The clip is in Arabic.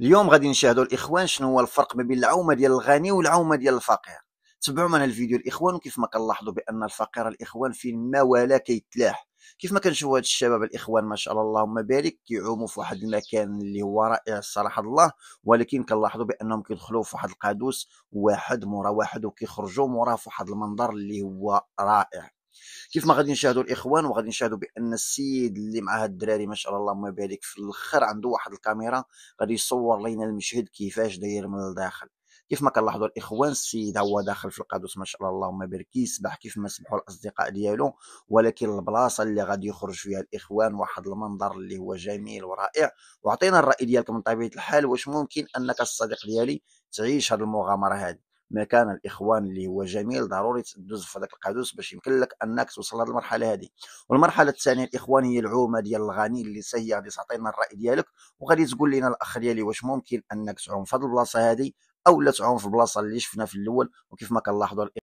اليوم غادي نشاهدوا الاخوان شنو هو الفرق ما بين العومه ديال الغني والعومه ديال الفقير تبعوا معنا الفيديو الاخوان وكيف ما كنلاحظوا بان الفقير الاخوان فين ما ولا كيتلاح كيف ما كنشوفوا هاد الشباب الاخوان ما شاء الله اللهم بارك كيعوموا في واحد المكان اللي هو رائع الصراحه الله ولكن كنلاحظوا بانهم كيدخلوا في واحد القادوس واحد مورا واحد وكيخرجوا مورا في واحد المنظر اللي هو رائع كيف ما غادي نشاهدوا الاخوان وغادي نشاهدوا بان السيد اللي مع هاد الدراري ما شاء الله اللهم بارك في الاخر عنده واحد الكاميرا غادي يصور لينا المشهد كيفاش داير من الداخل كيف ما كنلاحظوا الاخوان السيد هو داخل في القادوس ما شاء الله اللهم بارك كيسبح كيف ما سبحوا الاصدقاء ديالو ولكن البلاصه اللي غادي يخرج فيها الاخوان واحد المنظر اللي هو جميل ورائع واعطينا الراي ديالكم من طبيعه الحال واش ممكن انك الصديق ديالي تعيش هذه المغامره هذه مكان الاخوان اللي هو جميل ضروري تدوز في هذاك القادوس باش يمكن لك انك توصل لهذه المرحله هذه والمرحله الثانيه الاخوان هي العومه ديال الغني اللي سي غادي تعطينا الراي ديالك وغادي تقول لنا الاخ ديالي واش ممكن انك تعوم في هذه البلاصه هذه او لا تعوم في البلاصه اللي شفنا في الاول وكيف ما كنلاحظوا